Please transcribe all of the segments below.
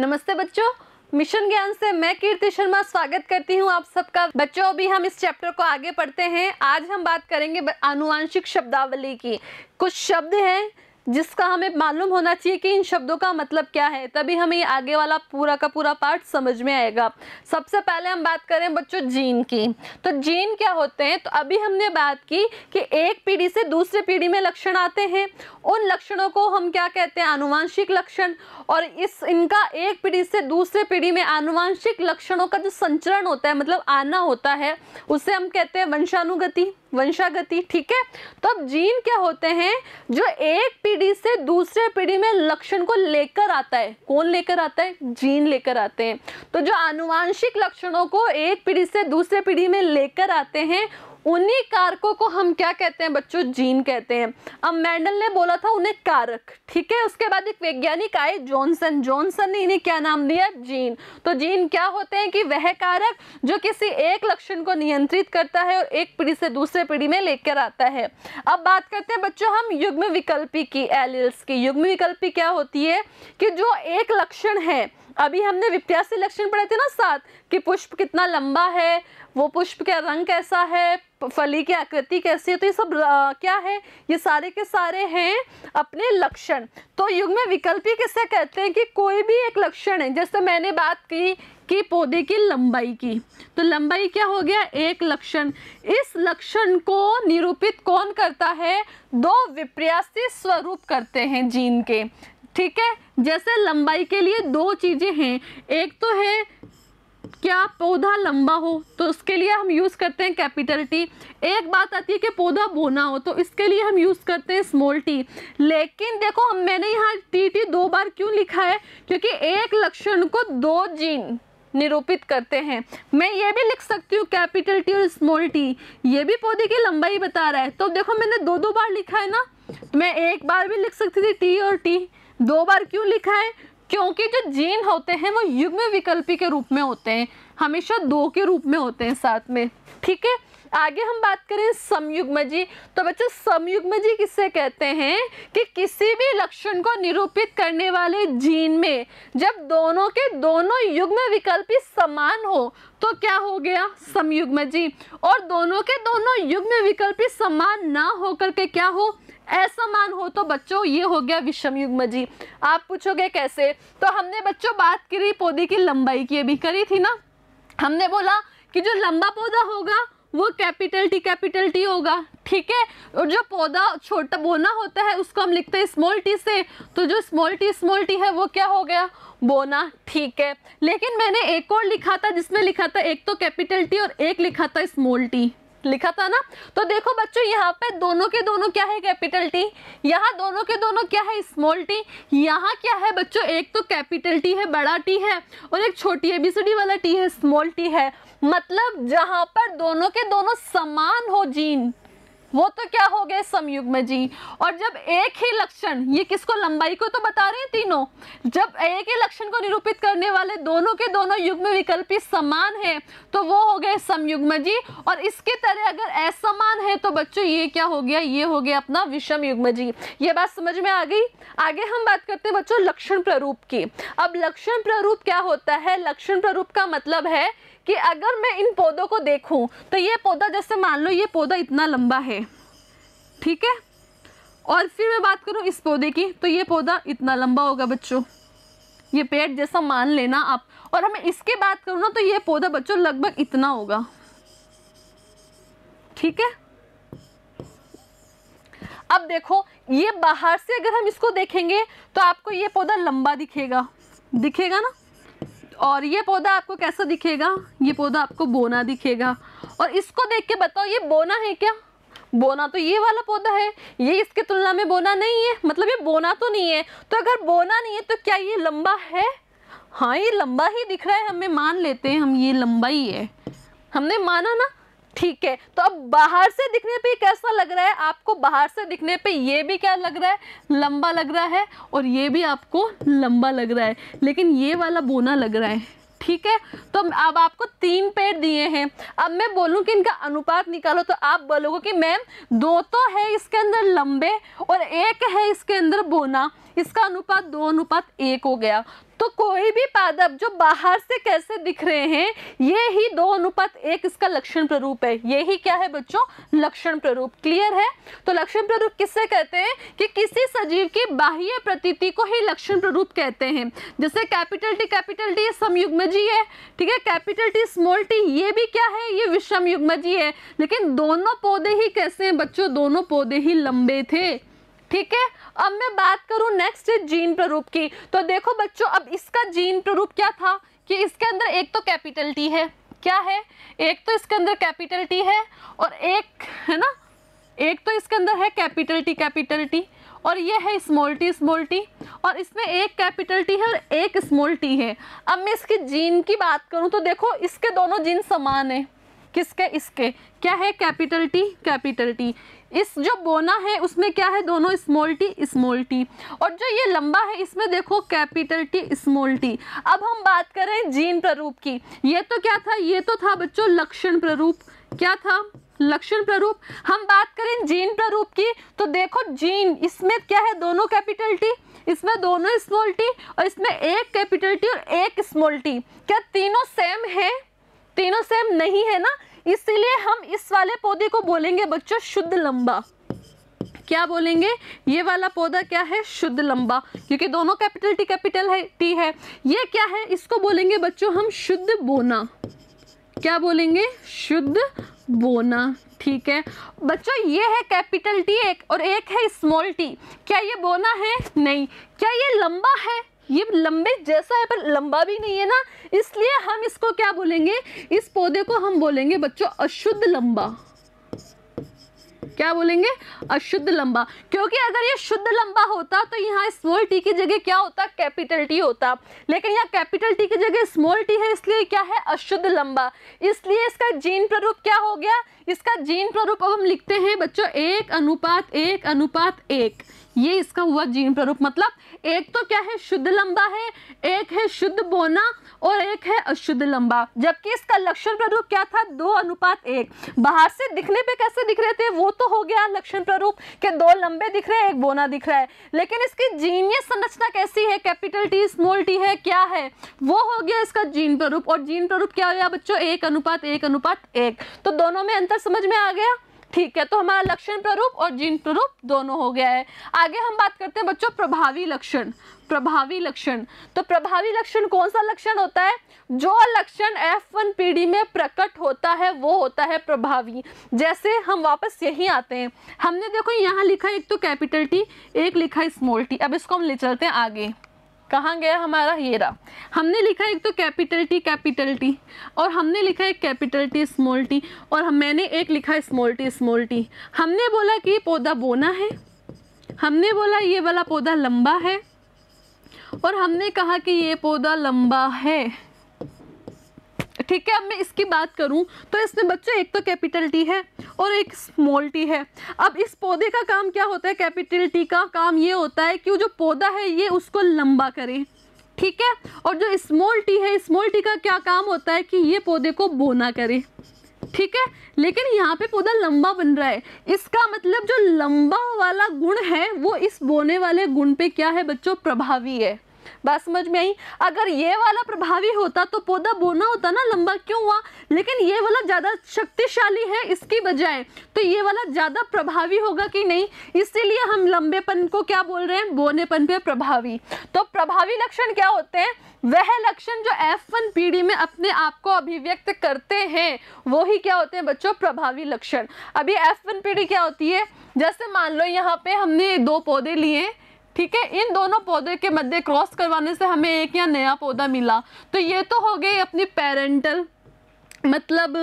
नमस्ते बच्चों मिशन ज्ञान से मैं कीर्ति शर्मा स्वागत करती हूँ आप सबका बच्चों अभी हम इस चैप्टर को आगे पढ़ते हैं आज हम बात करेंगे आनुवांशिक शब्दावली की कुछ शब्द हैं जिसका हमें मालूम होना चाहिए कि इन शब्दों का मतलब क्या है तभी हमें आगे वाला पूरा का पूरा पार्ट समझ में आएगा सबसे पहले हम बात करें बच्चों जीन की तो जीन क्या होते हैं तो अभी हमने बात की कि एक पीढ़ी से दूसरे पीढ़ी में लक्षण आते हैं उन लक्षणों को हम क्या कहते हैं आनुवांशिक लक्षण और इस इनका एक पीढ़ी से दूसरे पीढ़ी में आनुवांशिक लक्षणों का जो संचरण होता है मतलब आना होता है उसे हम कहते हैं वंशानुगति वंशागति ठीक है तो अब जीन क्या होते हैं जो एक पीढ़ी से दूसरे पीढ़ी में लक्षण को लेकर आता है कौन लेकर आता है जीन लेकर आते हैं तो जो आनुवांशिक लक्षणों को एक पीढ़ी से दूसरे पीढ़ी में लेकर आते हैं उन्हीं कारकों को हम क्या कहते हैं बच्चों जीन कहते हैं अब मैंडल ने बोला था उन्हें कारक ठीक है उसके बाद एक वैज्ञानिक आए जॉनसन जॉनसन ने इन्हें क्या नाम दिया जीन तो जीन क्या होते हैं कि वह कारक जो किसी एक लक्षण को नियंत्रित करता है और एक पीढ़ी से दूसरे पीढ़ी में लेकर आता है अब बात करते हैं बच्चों हम युग्म विकल्पी की एलिल्स की युग्म विकल्पी क्या होती है कि जो एक लक्षण है अभी हमने विप्रिया से लक्षण पढ़े थे ना साथ कि पुष्प कितना लंबा है वो पुष्प का रंग कैसा है फली की आकृति कैसी है तो ये सब आ, क्या है ये सारे के सारे हैं अपने लक्षण तो युग में विकल्पी किससे कहते हैं कि कोई भी एक लक्षण है जैसे मैंने बात की कि पौधे की लंबाई की तो लंबाई क्या हो गया एक लक्षण इस लक्षण को निरूपित कौन करता है दो विप्रयासी स्वरूप करते हैं जीन के ठीक है जैसे लंबाई के लिए दो चीज़ें हैं एक तो है क्या पौधा लंबा हो तो उसके लिए हम यूज़ करते हैं कैपिटल टी एक बात आती है कि पौधा बोना हो तो इसके लिए हम यूज़ करते हैं स्मॉल टी लेकिन देखो हम मैंने यहाँ टी टी दो बार क्यों लिखा है क्योंकि एक लक्षण को दो जीन निरूपित करते हैं मैं ये भी लिख सकती हूँ कैपिटल टी और स्मॉल टी ये भी पौधे की लंबाई बता रहा है तो देखो मैंने दो दो बार लिखा है ना तो मैं एक बार भी लिख सकती थी टी और टी दो बार क्यों लिखा है क्योंकि जो जीन होते हैं वो युग्म विकल्पी के रूप में होते हैं हमेशा दो के रूप में होते हैं साथ में ठीक है आगे हम बात करें समयुग्मजी तो बच्चों समयुग्मजी किससे कहते हैं कि किसी भी लक्षण को निरूपित करने वाले जीन में जब दोनों के दोनों युग्म विकल्पी समान हो तो क्या हो गया समयुग्मजी और दोनों के दोनों युग्म विकल्पी समान ना होकर के क्या हो ऐसा मान हो तो बच्चों ये हो गया विषम युग्म जी आप पूछोगे कैसे तो हमने बच्चों बात करी पौधे की लंबाई की अभी करी थी ना हमने बोला कि जो लंबा पौधा होगा वो कैपिटल टी कैपिटल टी होगा ठीक है और जो पौधा छोटा बोना होता है उसको हम लिखते हैं स्मॉल टी से तो जो स्मॉल टी स्मॉल टी है वो क्या हो गया बोना ठीक है लेकिन मैंने एक और लिखा था जिसमें लिखा था एक तो कैपिटल टी और एक लिखा था स्मॉल टी लिखा था ना तो देखो बच्चों यहाँ पे दोनों के दोनों क्या है कैपिटल टी यहाँ दोनों के दोनों क्या है स्मॉल टी यहाँ क्या है बच्चों एक तो कैपिटल टी है बड़ा टी है और एक छोटी एबीसीडी वाला टी है स्मॉल टी है मतलब जहाँ पर दोनों के दोनों समान हो जीन वो तो क्या हो गए समयुग्म जी और जब एक ही लक्षण ये किसको लंबाई को तो बता रहे हैं तीनों जब एक ही लक्षण को निरूपित करने वाले दोनों के दोनों युग्म विकल्पी समान है तो वो हो गए समयुग्म जी और इसके तरह अगर असमान है तो बच्चों ये क्या हो गया ये हो गया अपना विषम युग्म जी ये बात समझ में आ गई आगे हम बात करते हैं बच्चों लक्षण प्ररूप की अब लक्षण प्ररूप क्या होता है लक्षण प्ररूप का मतलब है कि अगर मैं इन पौधों को देखूं तो ये पौधा जैसे मान लो ये पौधा इतना लंबा है ठीक है और फिर मैं बात करूं इस पौधे की तो ये पौधा इतना लंबा होगा बच्चों ये पेड़ जैसा मान लेना आप और हमें इसकी बात करूँ ना तो ये पौधा बच्चों लगभग इतना होगा ठीक है अब देखो ये बाहर से अगर हम इसको देखेंगे तो आपको ये पौधा लंबा दिखेगा दिखेगा ना और ये पौधा आपको कैसा दिखेगा ये पौधा आपको बोना दिखेगा और इसको देख के बताओ ये बोना है क्या बोना तो ये वाला पौधा है ये इसके तुलना में बोना नहीं है मतलब ये बोना तो नहीं है तो अगर बोना नहीं है तो क्या ये लंबा है हाँ ये लंबा ही दिख रहा है हमें मान लेते हैं हम ये लंबा ही है हमने माना ना ठीक है तो अब बाहर से दिखने पे कैसा लग रहा है आपको बाहर से दिखने पे ये भी क्या लग रहा है लंबा लग रहा है और ये भी आपको लंबा लग रहा है लेकिन ये वाला बोना लग रहा है ठीक है तो अब आपको तीन पेड़ दिए हैं अब मैं बोलूँ कि इनका अनुपात निकालो तो आप बोलोगे कि मैम दो तो है इसके अंदर लंबे और एक है इसके अंदर बोना इसका अनुपात दो अनुपात एक हो गया तो कोई भी पादप जो बाहर से कैसे दिख रहे हैं ये ही दो अनुपात एक इसका लक्षण प्ररूप है ये ही क्या है बच्चों लक्षण प्ररूप क्लियर है तो लक्षण प्ररूप किससे कहते हैं कि किसी सजीव की बाह्य प्रतीति को ही लक्षण प्ररूप कहते हैं जैसे कैपिटल टी कैपिटल टी समयुग्म जी है ठीक है कैपिटल टी स्मॉल टी ये भी क्या है ये विषम युग्म जी है लेकिन दोनों पौधे ही कैसे हैं बच्चों दोनों पौधे ही लंबे थे ठीक है अब मैं बात करूं नेक्स्ट जीन प्ररूप की तो देखो बच्चों अब इसका जीन प्ररूप क्या था कि इसके अंदर एक तो कैपिटल टी है क्या है एक तो इसके अंदर कैपिटल टी है और एक है ना एक तो इसके अंदर है कैपिटल टी कैपिटल टी और ये है स्मॉल टी स्मॉल टी और इसमें एक कैपिटल टी है और एक स्मॉल टी है अब मैं इसकी जीन की बात करूँ तो देखो इसके दोनों जीन समान है किसके इसके क्या है कैपिटल टी कैपिटल टी इस जो बोना है उसमें क्या है दोनों स्मॉल टी स्मॉल टी और जो ये लंबा है इसमें देखो कैपिटल टी स्मॉल टी अब हम बात करें जीन प्ररूप की ये तो क्या था ये तो था बच्चों लक्षण प्ररूप क्या था लक्षण प्ररूप हम बात करें जीन प्ररूप की तो देखो जीन इसमें क्या है दोनों कैपिटल टी इसमें दोनों स्मॉल टी और इसमें एक कैपिटल टी और एक स्मॉल टी क्या तीनों सेम है तीनों सेम नहीं है ना इसीलिए हम इस वाले पौधे को बोलेंगे बच्चों शुद्ध लंबा क्या बोलेंगे ये वाला पौधा क्या है शुद्ध लंबा क्योंकि दोनों कैपिटल टी कैपिटल है टी है ये क्या है इसको बोलेंगे बच्चों हम शुद्ध बोना क्या बोलेंगे शुद्ध बोना ठीक है बच्चों ये है कैपिटल टी एक और एक है स्मॉल टी क्या ये बोना है नहीं क्या ये लंबा है ये लंबे जैसा है पर लंबा भी नहीं है ना इसलिए हम इसको क्या बोलेंगे इस पौधे को हम बोलेंगे बच्चों अशुद्ध लंबा क्या बोलेंगे अशुद्ध लंबा क्योंकि अगर ये शुद्ध लंबा होता तो यहाँ स्मॉल टी की जगह क्या होता कैपिटल टी होता लेकिन यहाँ कैपिटल टी की जगह स्मॉल टी है इसलिए क्या है अशुद्ध लंबा इसलिए इसका जीन प्रारूप क्या हो गया इसका जीन प्रारूप अब हम लिखते हैं बच्चों एक अनुपात एक अनुपात एक ये इसका हुआ जीन प्रारूप मतलब एक तो क्या है शुद्ध लंबा है एक है शुद्ध बोना और एक है अशुद्ध लंबा जबकि इसका लक्षण प्रारूप क्या था दो अनुपात एक बाहर से दिखने पे कैसे दिख रहे थे वो तो हो गया लक्षण प्रारूप के दो लंबे दिख रहे हैं एक बोना दिख रहा है लेकिन इसकी जीनियस संरचना कैसी है कैपिटल टी स्मॉल टी है क्या है वो हो गया इसका जीन प्रारूप और जीन प्रारूप क्या हो गया बच्चों एक अनुपात एक अनुपात एक तो दोनों में अंतर समझ में आ गया ठीक है तो हमारा लक्षण प्ररूप और जीन प्ररूप दोनों हो गया है आगे हम बात करते हैं बच्चों प्रभावी लक्षण प्रभावी लक्षण तो प्रभावी लक्षण कौन सा लक्षण होता है जो लक्षण एफ वन पीढ़ी में प्रकट होता है वो होता है प्रभावी जैसे हम वापस यही आते हैं हमने देखो यहाँ लिखा एक तो कैपिटल टी एक लिखा स्मॉल टी अब इसको हम ले चलते हैं आगे कहाँ गया हमारा ये रहा हमने लिखा एक तो कैपिटल टी कैपिटल टी और हमने लिखा एक कैपिटल टी स्मॉल टी और मैंने एक लिखा स्मॉल टी स्मॉल टी हमने बोला कि ये पौधा बोना है हमने बोला ये वाला पौधा लंबा है और हमने कहा कि ये पौधा लंबा है ठीक है अब मैं इसकी बात करूं तो इसमें बच्चों एक तो कैपिटल टी है और एक स्मॉल टी है अब इस पौधे का काम क्या होता है कैपिटल टी का काम ये होता है कि जो पौधा है ये उसको लंबा करे ठीक है और जो स्मॉल टी है स्मॉल टी का क्या काम होता है कि ये पौधे को बोना करे ठीक है लेकिन यहाँ पे पौधा लंबा बन रहा है इसका मतलब जो लंबा वाला गुण है वो इस बोने वाले गुण पे क्या है बच्चों प्रभावी है बात समझ में आई अगर ये वाला प्रभावी होता तो पौधा बोना होता ना लंबा क्यों हुआ लेकिन ये वाला ज़्यादा शक्तिशाली है इसकी बजाय तो ये वाला ज़्यादा प्रभावी होगा कि नहीं इसीलिए हम लंबेपन को क्या बोल रहे हैं बोनेपन पे प्रभावी तो प्रभावी लक्षण क्या होते हैं वह लक्षण जो एफ वन पीढ़ी में अपने आप को अभिव्यक्त करते हैं वो ही क्या होते हैं बच्चों प्रभावी लक्षण अभी एफ वन पीढ़ी क्या होती है जैसे मान लो यहाँ पे हमने दो पौधे लिए ठीक है इन दोनों पौधे के मध्य क्रॉस करवाने से हमें एक या नया पौधा मिला तो ये तो हो गई अपनी पेरेंटल मतलब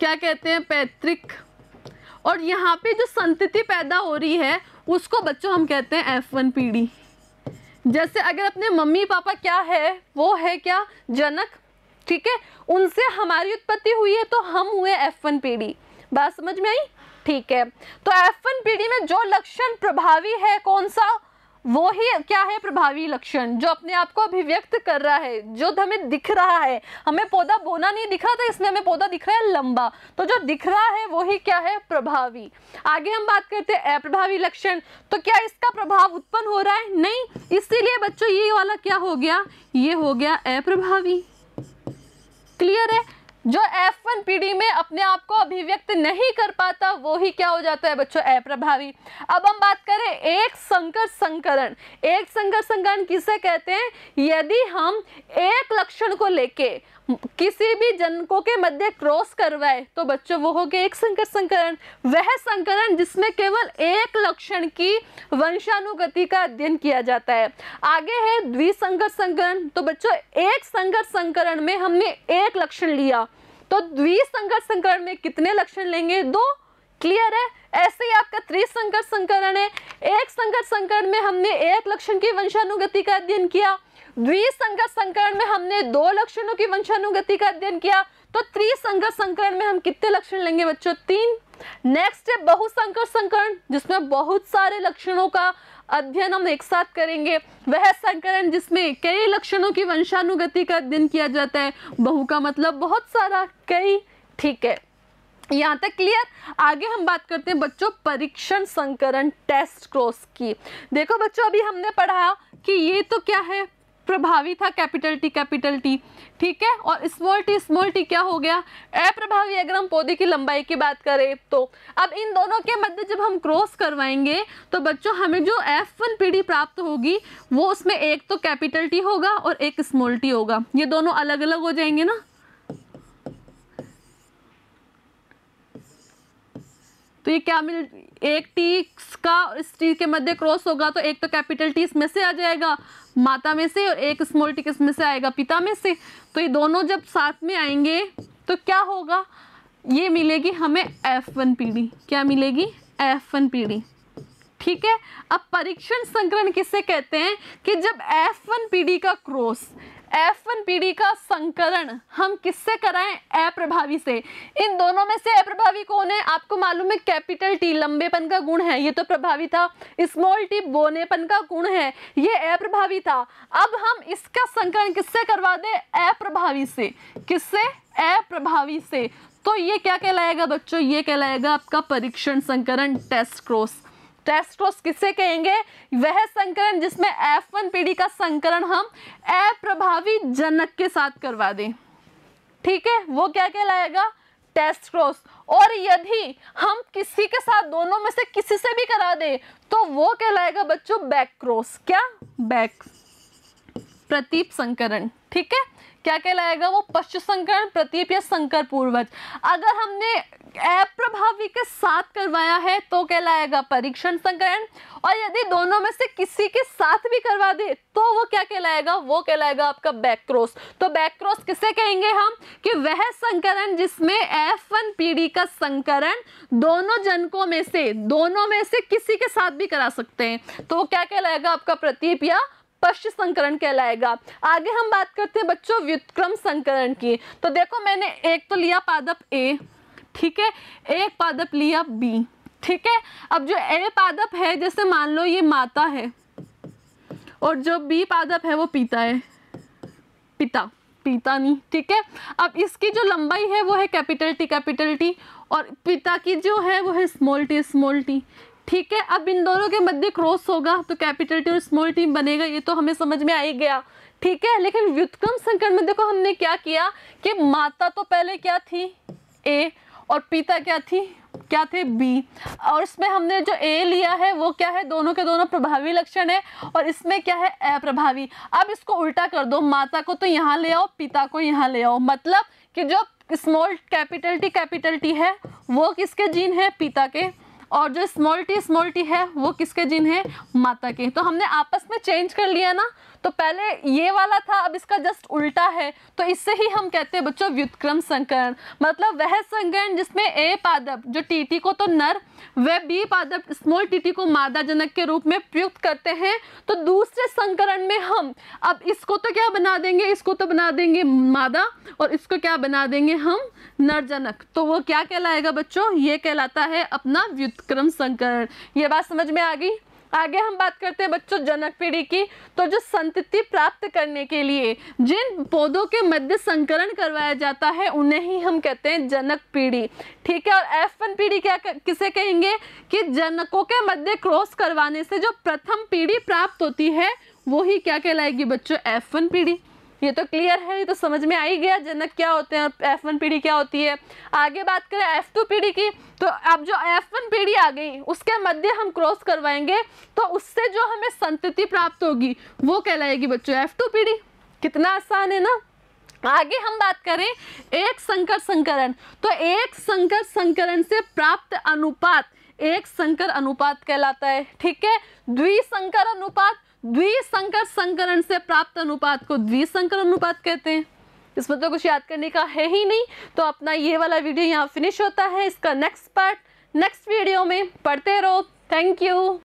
क्या कहते हैं पैतृक और यहाँ पे जो संतति पैदा हो रही है उसको बच्चों हम कहते हैं एफ वन पीढ़ी जैसे अगर अपने मम्मी पापा क्या है वो है क्या जनक ठीक है उनसे हमारी उत्पत्ति हुई है तो हम हुए एफ वन पीढ़ी बात समझ में आई ठीक है तो एफ वन पीढ़ी में जो लक्षण प्रभावी है कौन सा वो ही क्या है प्रभावी लक्षण जो अपने आप को अभिव्यक्त कर रहा है जो हमें दिख रहा है हमें पौधा बोना नहीं दिख रहा था इसलिए हमें पौधा दिख रहा है लंबा तो जो दिख रहा है वो ही क्या है प्रभावी आगे हम बात करते हैं अप्रभावी लक्षण तो क्या इसका प्रभाव उत्पन्न हो रहा है नहीं इसीलिए बच्चों ये वाला क्या हो गया ये हो गया अप्रभावी क्लियर है जो एफ वन पीढ़ी में अपने आप को अभिव्यक्त नहीं कर पाता वो ही क्या हो जाता है बच्चों अप्रभावी अब हम बात करें एक संकर संकरण एक संकर संकरण किसे कहते हैं यदि हम एक लक्षण को लेके किसी भी जनकों के मध्य क्रॉस करवाए तो बच्चों वो हो गया एक संकर संकरण वह संकरण जिसमें केवल एक लक्षण की वंशानुगति का अध्ययन किया जाता है आगे है द्विसंकर संकरण तो बच्चों एक संकर संकरण में हमने एक लक्षण लिया तो द्विसंकर संकरण में कितने लक्षण लेंगे दो क्लियर है ऐसे ही आपका त्रिसंकर संकरण है एक संकर संकरण में हमने एक लक्षण की वंशानुगति का अध्ययन किया द्विसंकर संकरण में हमने दो लक्षणों की वंशानुगति का अध्ययन किया तो त्रिसंकर संकरण में हम कितने लक्षण लेंगे बच्चों तीन नेक्स्ट है बहुसंकर संकरण जिसमें बहुत सारे लक्षणों का अध्ययन हम एक साथ करेंगे वह संकरण जिसमें कई लक्षणों की वंशानुगति का अध्ययन किया जाता है बहु का मतलब बहुत सारा कई ठीक है यहाँ तक क्लियर आगे हम बात करते हैं बच्चों परीक्षण संकरण टेस्ट क्रॉस की देखो बच्चों अभी हमने पढ़ा कि ये तो क्या है प्रभावी था कैपिटल टी कैपिटल टी ठीक है और स्मॉल टी स्मॉल टी क्या हो गया अप्रभावी अगर हम पौधे की लंबाई की बात करें तो अब इन दोनों के मध्य जब हम क्रॉस करवाएंगे तो बच्चों हमें जो एफ वन पीढ़ी प्राप्त होगी वो उसमें एक तो कैपिटल टी होगा और एक स्मॉल टी होगा ये दोनों अलग अलग हो जाएंगे ना तो ये क्या मिल एक टी का इस टी के मध्य क्रॉस होगा तो एक तो कैपिटल टी इसमें से आ जाएगा माता में से और एक स्मॉल टी किस में से आएगा पिता में से तो ये दोनों जब साथ में आएंगे तो क्या होगा ये मिलेगी हमें एफ वन पीढ़ी क्या मिलेगी एफ वन पीढ़ी ठीक है अब परीक्षण संक्रमण किसे कहते हैं कि जब एफ वन पीढ़ी का क्रॉस एफ वन का संकलन हम किससे कराएं अप्रभावी से इन दोनों में से अप्रभावी कौन है आपको मालूम है कैपिटल टी लंबेपन का गुण है ये तो प्रभावी था स्मॉल टी बोनेपन का गुण है ये अप्रभावी था अब हम इसका संकलन किससे करवा दें अप्रभावी से किससे अप्रभावी से तो ये क्या कहलाएगा बच्चों ये कहलाएगा आपका परीक्षण संकरण टेस्ट क्रॉस टेस्ट्रोस किसे कहेंगे वह संकरण जिसमें एफ वन पीढ़ी का संकरण हम अप्रभावी जनक के साथ करवा दें ठीक है वो क्या कहलाएगा टेस्ट क्रॉस और यदि हम किसी के साथ दोनों में से किसी से भी करा दें तो वो कहलाएगा बच्चों बैक क्रॉस क्या बैक प्रतीप संकरण ठीक है क्या कहलाएगा वो पश्चिम संकरण प्रतीप या संकर पूर्वज अगर हमने अप्रभावी प्रभावी के साथ करवाया है तो कहलाएगा परीक्षण संकरण और यदि दोनों में से किसी के साथ भी करवा दे तो वो क्या कहलाएगा वो कहलाएगा आपका बैकक्रॉस तो बैकक्रॉस किसे कहेंगे हम कि वह संकरण जिसमें एफ वन पीढ़ी का संकरण दोनों जनकों में से दोनों में से किसी के साथ भी करा सकते हैं तो क्या कहलाएगा आपका प्रतीप या पश्च संकरण कहलाएगा आगे हम बात करते हैं बच्चों व्युत्क्रम संकरण की तो देखो मैंने एक तो लिया पादप ए ठीक है एक पादप लिया बी ठीक है अब जो ए पादप है जैसे मान लो ये माता है और जो बी पादप है वो पिता है पिता पिता नहीं ठीक है अब इसकी जो लंबाई है वो है कैपिटल टी कैपिटल टी और पिता की जो है वो है स्मॉल टी स्मॉल टी ठीक है अब इन दोनों के मध्य क्रॉस होगा तो कैपिटल टी और स्मॉल टी बनेगा ये तो हमें समझ में आ ही गया ठीक है लेकिन व्युतक्रम संकरण में देखो हमने क्या किया कि माता तो पहले क्या थी ए और पिता क्या थी क्या थे बी और इसमें हमने जो ए लिया है वो क्या है दोनों के दोनों प्रभावी लक्षण है और इसमें क्या है अप्रभावी अब इसको उल्टा कर दो माता को तो यहाँ ले आओ पिता को यहाँ ले आओ मतलब कि जो small capital T capital T है वो किसके जीन है पिता के और जो स्मॉल टी स्मॉल टी है वो किसके जीन है माता के तो हमने आपस में चेंज कर लिया ना तो पहले ये वाला था अब इसका जस्ट उल्टा है तो इससे ही हम कहते हैं बच्चों व्युतक्रम संकरण मतलब वह संकरण जिसमें ए पादप जो टीटी को तो नर वह बी पादप स्मॉल टीटी को मादा जनक के रूप में प्रयुक्त करते हैं तो दूसरे संकरण में हम अब इसको तो क्या बना देंगे इसको तो बना देंगे मादा और इसको क्या बना देंगे हम नरजनक तो वो क्या कहलाएगा बच्चों ये कहलाता है अपना व्युतक्रम संकरण ये बात समझ में आ गई आगे हम बात करते हैं बच्चों जनक पीढ़ी की तो जो संतति प्राप्त करने के लिए जिन पौधों के मध्य संकरण करवाया जाता है उन्हें ही हम कहते हैं जनक पीढ़ी ठीक है और एफ वन पीढ़ी क्या किसे कहेंगे कि जनकों के मध्य क्रॉस करवाने से जो प्रथम पीढ़ी प्राप्त होती है वो ही क्या कहलाएगी बच्चों एफ वन पीढ़ी ये तो क्लियर है ये तो समझ में आ ही गया जनक क्या होते हैं और एफ वन पीढ़ी क्या होती है आगे बात करें एफ टू पीढ़ी की तो अब जो एफ वन पीढ़ी आ गई उसके मध्य हम क्रॉस करवाएंगे तो उससे जो हमें संतति प्राप्त होगी वो कहलाएगी बच्चों एफ टू पीढ़ी कितना आसान है ना आगे हम बात करें एक संकर संकरण तो एक संकर संकरण से प्राप्त अनुपात एक संकर अनुपात कहलाता है ठीक है द्विसंकर अनुपात द्विसंकर संकरण से प्राप्त अनुपात को द्विसंकर अनुपात कहते हैं इसमें तो कुछ याद करने का है ही नहीं तो अपना ये वाला वीडियो यहाँ फिनिश होता है इसका नेक्स्ट पार्ट नेक्स्ट वीडियो में पढ़ते रहो थैंक यू